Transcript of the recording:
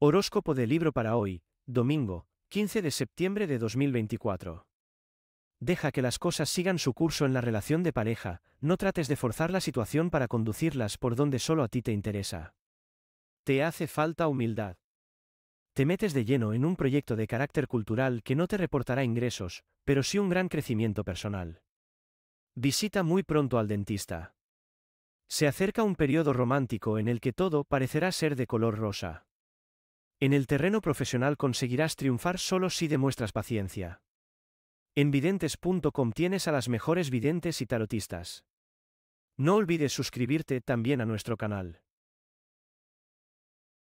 Horóscopo de libro para hoy, domingo, 15 de septiembre de 2024. Deja que las cosas sigan su curso en la relación de pareja, no trates de forzar la situación para conducirlas por donde solo a ti te interesa. Te hace falta humildad. Te metes de lleno en un proyecto de carácter cultural que no te reportará ingresos, pero sí un gran crecimiento personal. Visita muy pronto al dentista. Se acerca un periodo romántico en el que todo parecerá ser de color rosa. En el terreno profesional conseguirás triunfar solo si demuestras paciencia. En videntes.com tienes a las mejores videntes y tarotistas. No olvides suscribirte también a nuestro canal.